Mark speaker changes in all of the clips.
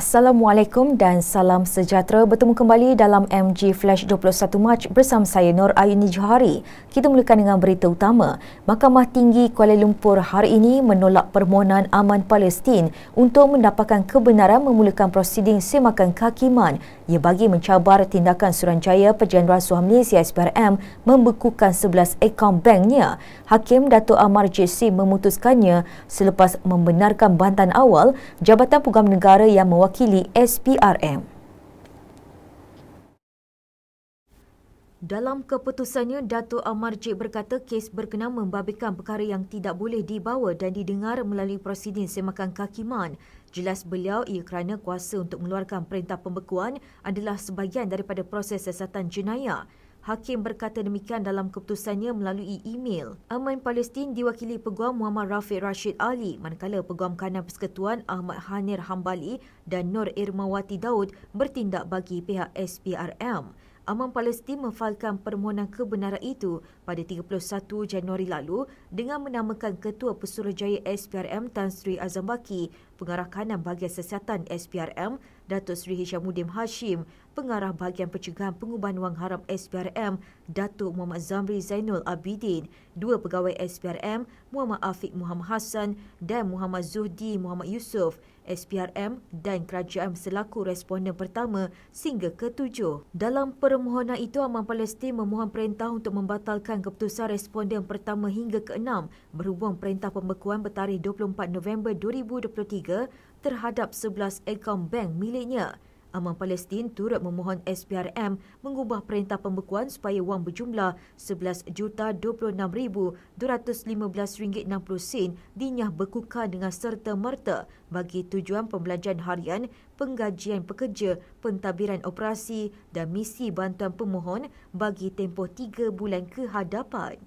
Speaker 1: Assalamualaikum dan salam sejahtera bertemu kembali dalam MG Flash 21 Mac bersama saya Nur Ayuni Johari. Kita mulakan dengan berita utama. Mahkamah Tinggi Kuala Lumpur hari ini menolak permohonan aman Palestin untuk mendapatkan kebenaran memulakan prosiding semakan kehakiman. Ia bagi mencabar tindakan Suranjaya Pejabat Rasuah Malaysia SPRM membekukan 11 akaun banknya. Hakim Dato' Amar JC memutuskannya selepas membenarkan bantahan awal Jabatan Pegawai Negara yang mewakili mewakili SPRM. Dalam keputusannya, Datuk Amar Jik berkata kes berkenaan membabitkan perkara yang tidak boleh dibawa dan didengar melalui prosedur semakan kakiman. Jelas beliau ia kerana kuasa untuk mengeluarkan perintah pembekuan adalah sebahagian daripada proses siasatan jenayah. Hakim berkata demikian dalam keputusannya melalui email. Amin Palestin diwakili Peguam Muhammad Rafiq Rashid Ali, manakala Peguam Kanan Persekutuan Ahmad Hanir Hambali dan Nur Irmawati Daud bertindak bagi pihak SPRM. Amam Palestin memfailkan permohonan kebenaran itu pada 31 Januari lalu dengan menamakan Ketua Pesuruhjaya SPRM Tan Sri Azam Baki, Pengarah Kanan Bahagian Siasatan SPRM Datuk Sri Hishamuddin Hashim Pengarah Bahagian Pencegahan Pengubahan Wang Haram SPRM Datuk Muhammad Zamri Zainul Abidin, dua pegawai SPRM Muhammad Afiq Muhammad Hassan dan Muhammad Zuhdi Muhammad Yusof, SPRM dan kerajaan selaku responden pertama sehingga ketujuh. Dalam permohonan itu, Aman Palestin memohon perintah untuk membatalkan keputusan responden pertama hingga keenam berhubung perintah pembekuan bertarikh 24 November 2023 terhadap 11 akaun bank miliknya. Aman Palestin turut memohon SPRM mengubah perintah pembekuan supaya wang berjumlah RM11,026,215 dinyah bekukan dengan serta merta bagi tujuan pembelajaran harian, penggajian pekerja, pentadbiran operasi dan misi bantuan pemohon bagi tempoh tiga bulan kehadapan.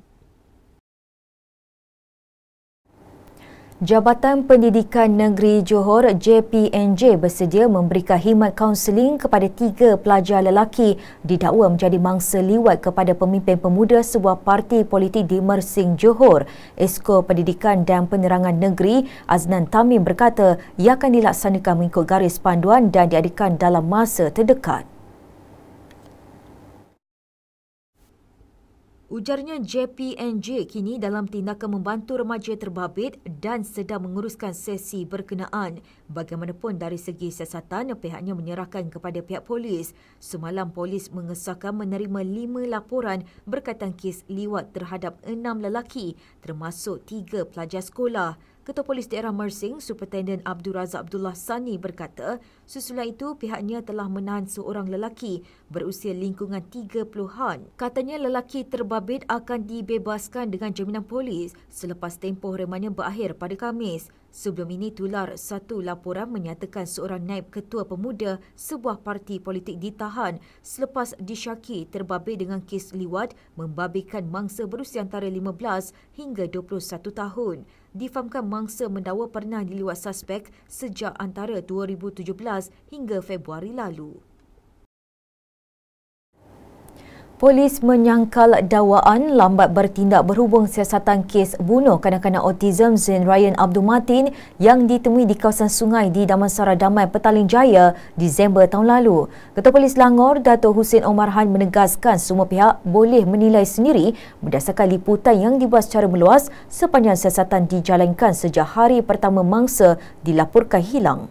Speaker 1: Jabatan Pendidikan Negeri Johor JPNJ bersedia memberikan khidmat kaunseling kepada tiga pelajar lelaki didakwa menjadi mangsa liwat kepada pemimpin pemuda sebuah parti politik di Mersing Johor. Esko Pendidikan dan Penerangan Negeri Aznan Tamim berkata ia akan dilaksanakan mengikut garis panduan dan diadakan dalam masa terdekat. Ujarnya JPNJ kini dalam tindakan membantu remaja terbabit dan sedang menguruskan sesi berkenaan. Bagaimanapun dari segi siasatan, pihaknya menyerahkan kepada pihak polis. Semalam polis mengesahkan menerima lima laporan berkaitan kes liwat terhadap enam lelaki termasuk tiga pelajar sekolah. Ketua Polis Daerah Mersing, Superintendent Abdul Razak Abdullah Sani berkata, susulan itu pihaknya telah menahan seorang lelaki berusia lingkungan 30-an. Katanya lelaki terbabit akan dibebaskan dengan jaminan polis selepas tempoh remannya berakhir pada Khamis. Sebelum ini tular satu laporan menyatakan seorang naib ketua pemuda sebuah parti politik ditahan selepas disyaki terbabit dengan kes liwat membabitkan mangsa berusia antara 15 hingga 21 tahun difahamkan mangsa mendakwa pernah diluat suspek sejak antara 2017 hingga Februari lalu. Polis menyangkal dakwaan lambat bertindak berhubung siasatan kes bunuh kanak-kanak autism Zain Ryan Abdul Matin yang ditemui di kawasan sungai di Damansara Damai Petaling Jaya Disember tahun lalu. Ketua Polis Langor, Dato' Hussein Omar Han menegaskan semua pihak boleh menilai sendiri berdasarkan liputan yang dibuat secara meluas sepanjang siasatan dijalankan sejak hari pertama mangsa dilaporkan hilang.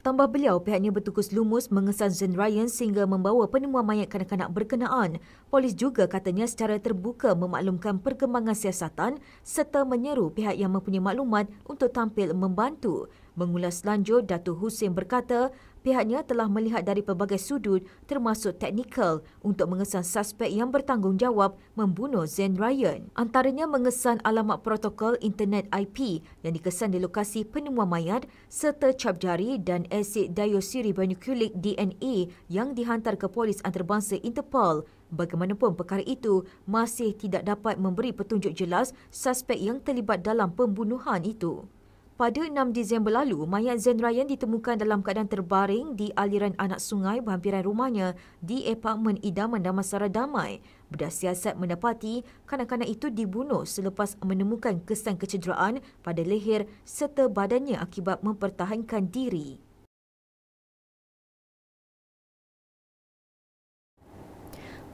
Speaker 1: Tambah beliau, pihaknya bertukus lumus mengesan Zen Ryan sehingga membawa penemuan mayat kanak-kanak berkenaan. Polis juga katanya secara terbuka memaklumkan perkembangan siasatan serta menyeru pihak yang mempunyai maklumat untuk tampil membantu. Mengulas lanjut, Datuk Hussein berkata, pihaknya telah melihat dari pelbagai sudut termasuk teknikal untuk mengesan suspek yang bertanggungjawab membunuh Zain Ryan. Antaranya mengesan alamat protokol internet IP yang dikesan di lokasi penemuan mayat serta cap jari dan asid diosiri banyukulik DNA yang dihantar ke polis antarabangsa Interpol Bagaimanapun perkara itu masih tidak dapat memberi petunjuk jelas suspek yang terlibat dalam pembunuhan itu pada 6 Disember lalu, mayat Zain Ryan ditemukan dalam keadaan terbaring di aliran anak sungai berhampiran rumahnya di apartmen idaman Damansara Damai. Berdasar siasat mendapati kanak-kanak itu dibunuh selepas menemukan kesan kecederaan pada leher serta badannya akibat mempertahankan diri.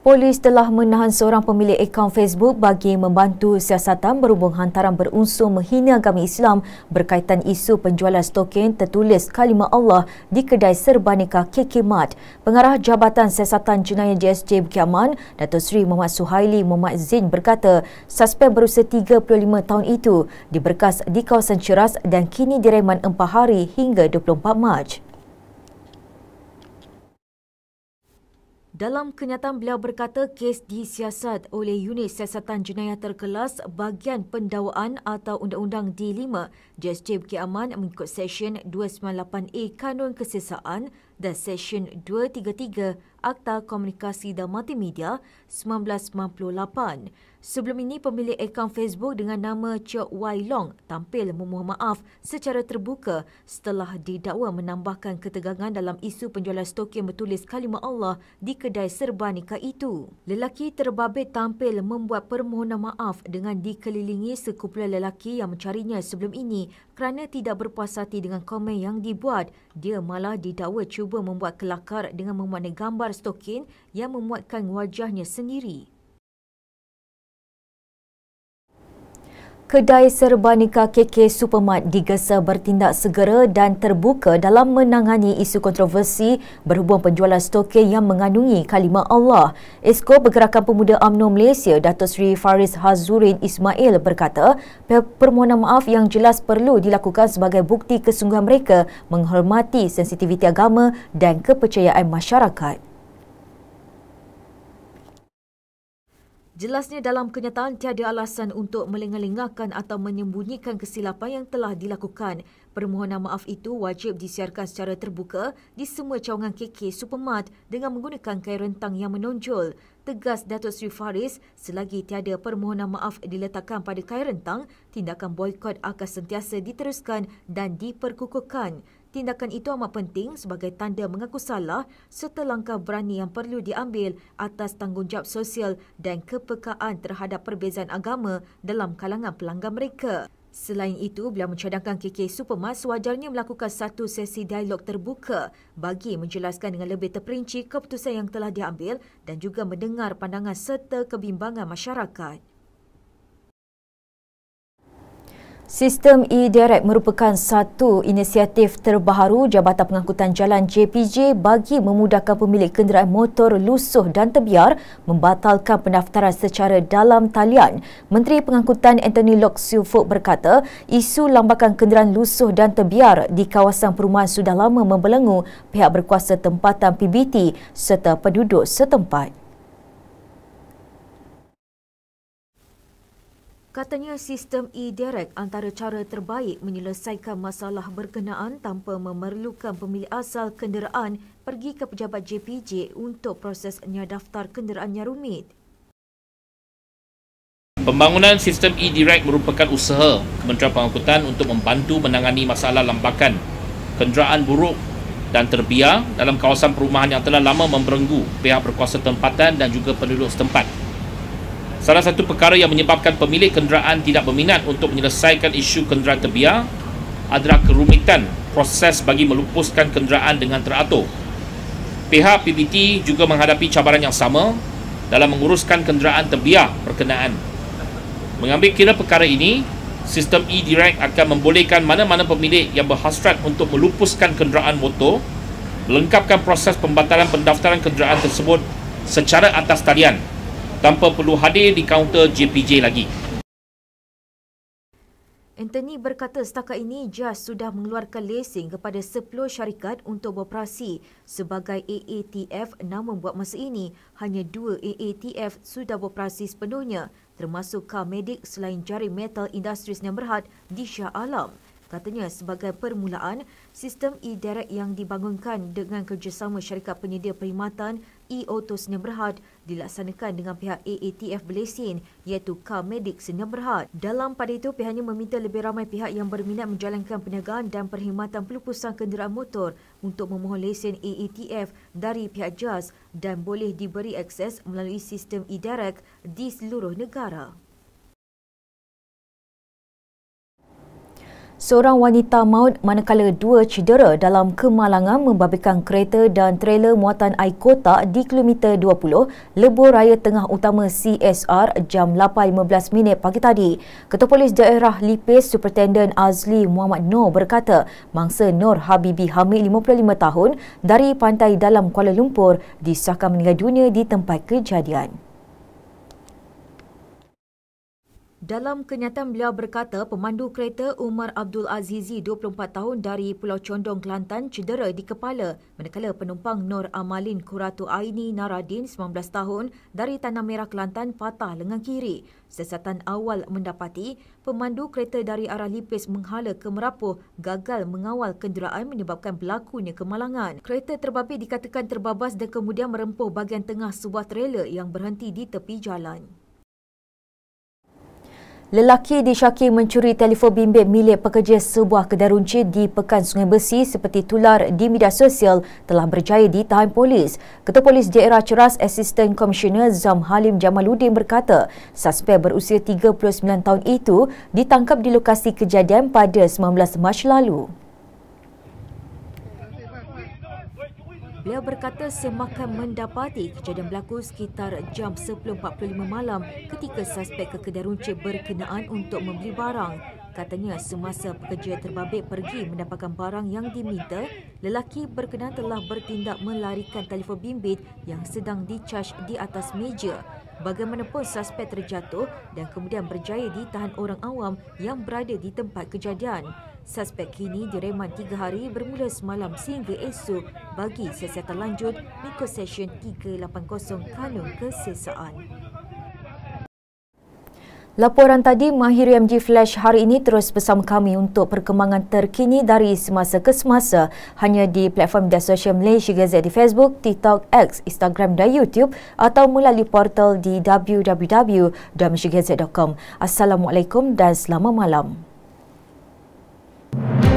Speaker 1: Polis telah menahan seorang pemilik akaun Facebook bagi membantu siasatan berhubung hantaran berunsur menghina agama Islam berkaitan isu penjualan stokin tertulis kalimah Allah di kedai serbanika KK Mart. Pengarah Jabatan Siasatan Jenayah JSJ Bukit Aman, Dato' Sri Muhammad Suhaili Muhammad Zin berkata, suspek berusia 35 tahun itu diberkas di kawasan Ceras dan kini direman 4 hari hingga 24 Mac. Dalam kenyataan beliau berkata kes disiasat oleh unit siasatan jenayah terkelas bagian pendawaan atau undang-undang D5 JSJ Bukit Aman mengikut Seksyen 298A Kanun Kesesaan dan Seksyen 233 Akta Komunikasi dan Multimedia 1998. Sebelum ini, pemilik akaun Facebook dengan nama Chok Wai Long tampil memohon maaf secara terbuka setelah didakwa menambahkan ketegangan dalam isu penjualan yang bertulis kalimah Allah di kedai serba nikah itu. Lelaki terbabit tampil membuat permohonan maaf dengan dikelilingi sekumpulan lelaki yang mencarinya sebelum ini kerana tidak berpuas hati dengan komen yang dibuat. Dia malah didakwa cuba cuba membuat kelakar dengan memuatnya gambar stokin yang memuatkan wajahnya sendiri. Kedai serba KK Supermart digesa bertindak segera dan terbuka dalam menangani isu kontroversi berhubung penjualan stoker yang mengandungi kalimah Allah. Esko Pergerakan Pemuda UMNO Malaysia, Datuk Seri Faris Hazurin Ismail berkata, permohonan maaf yang jelas perlu dilakukan sebagai bukti kesungguhan mereka menghormati sensitiviti agama dan kepercayaan masyarakat. Jelasnya dalam kenyataan tiada alasan untuk melengah-lengahkan atau menyembunyikan kesilapan yang telah dilakukan. Permohonan maaf itu wajib disiarkan secara terbuka di semua cawangan KK Supermart dengan menggunakan kain rentang yang menonjol. Tegas Datuk Sri Faris, selagi tiada permohonan maaf diletakkan pada kain rentang, tindakan boykot akan sentiasa diteruskan dan diperkukuhkan. Tindakan itu amat penting sebagai tanda mengaku salah serta langkah berani yang perlu diambil atas tanggungjawab sosial dan kepekaan terhadap perbezaan agama dalam kalangan pelanggan mereka. Selain itu, beliau mencadangkan KK Supermas wajarnya melakukan satu sesi dialog terbuka bagi menjelaskan dengan lebih terperinci keputusan yang telah diambil dan juga mendengar pandangan serta kebimbangan masyarakat. Sistem e-direct merupakan satu inisiatif terbaru Jabatan Pengangkutan Jalan JPJ bagi memudahkan pemilik kenderaan motor lusuh dan terbiar membatalkan pendaftaran secara dalam talian. Menteri Pengangkutan Anthony Lok Siu Fok berkata, isu lambakan kenderaan lusuh dan terbiar di kawasan perumahan sudah lama membelenggu pihak berkuasa tempatan PBT serta penduduk setempat. Katanya sistem e-direct antara cara terbaik menyelesaikan masalah berkenaan tanpa memerlukan pemilik asal kenderaan pergi ke pejabat JPJ untuk prosesnya daftar kenderaannya rumit. Pembangunan sistem e-direct merupakan usaha Kementerian Pengangkutan untuk membantu menangani masalah lambakan kenderaan buruk dan terbiar dalam kawasan perumahan yang telah lama memberenggu pihak berkuasa tempatan dan juga penduduk setempat. Salah satu perkara yang menyebabkan pemilik kenderaan tidak berminat untuk menyelesaikan isu kenderaan terbiar adalah kerumitan proses bagi melupuskan kenderaan dengan teratur. Pihak PBT juga menghadapi cabaran yang sama dalam menguruskan kenderaan terbiar perkenaan. Mengambil kira perkara ini, sistem e-direct akan membolehkan mana-mana pemilik yang berhasrat untuk melupuskan kenderaan motor melengkapkan proses pembatalan pendaftaran kenderaan tersebut secara atas talian tanpa perlu hadir di kaunter JPJ lagi. Anthony berkata setakat ini JAS sudah mengeluarkan lesen kepada 10 syarikat untuk beroperasi sebagai AATF namun buat masa ini hanya 2 AATF sudah beroperasi sepenuhnya termasuk Carmedic selain Jari Metal Industries yang berhad di Shah Alam. Katanya sebagai permulaan, sistem e-direct yang dibangunkan dengan kerjasama syarikat penyedia perkhidmatan e-auto Senyum Berhad dilaksanakan dengan pihak AATF Belesin iaitu Car Medic Senyum Berhad. Dalam pada itu, pihaknya meminta lebih ramai pihak yang berminat menjalankan perniagaan dan perkhidmatan pelupusan kenderaan motor untuk memohon lesen AATF dari pihak JAS dan boleh diberi akses melalui sistem e-direct di seluruh negara. Seorang wanita maut manakala dua cedera dalam kemalangan membabitkan kereta dan trailer muatan air kotak di kilometer 20 lebur raya tengah utama CSR jam 8.15 minit pagi tadi. Ketua Polis Daerah Lipis Superintendent Azli Muhammad Noor berkata mangsa Noor Habibi Hamid 55 tahun dari pantai dalam Kuala Lumpur disahkan meninggal dunia di tempat kejadian. Dalam kenyataan beliau berkata, pemandu kereta Umar Abdul Azizi 24 tahun dari Pulau Condong, Kelantan cedera di kepala manakala penumpang Nur Amalin Kuratu Aini Naradin 19 tahun dari Tanah Merah, Kelantan patah lengan kiri. Sesatan awal mendapati pemandu kereta dari arah Lipis menghala ke Merapuh gagal mengawal kenderaan menyebabkan berlakunya kemalangan. Kereta terbabit dikatakan terbabas dan kemudian merempuh bahagian tengah sebuah trailer yang berhenti di tepi jalan. Lelaki disyaki mencuri telefon bimbit milik pekerja sebuah kedai runcit di Pekan Sungai Besi seperti tular di media sosial telah berjaya ditahan polis. Ketua Polis Daerah Ceras Assistant Commissioner Zam Halim Jamaluddin berkata, suspek berusia 39 tahun itu ditangkap di lokasi kejadian pada 19 Mac lalu. Beliau berkata semakan mendapati kejadian berlaku sekitar jam 10.45 malam ketika suspek ke kedai runcit berkenaan untuk membeli barang. Katanya semasa pekerja terbabit pergi mendapatkan barang yang diminta, lelaki berkenaan telah bertindak melarikan telefon bimbit yang sedang dicaj di atas meja. Bagaimanapun suspek terjatuh dan kemudian berjaya ditahan orang awam yang berada di tempat kejadian. Suspek kini direman tiga hari bermula semalam sehingga esok bagi siasatan lanjut mikro sesyen 380 kanun kesesaan. Laporan tadi Mahir MG Flash hari ini terus bersama kami untuk perkembangan terkini dari semasa ke semasa hanya di platform media sosial Malaysia Gazette di Facebook, TikTok, X, Instagram dan YouTube atau melalui portal di www.malaysiagazette.com. Assalamualaikum dan selamat malam. Thank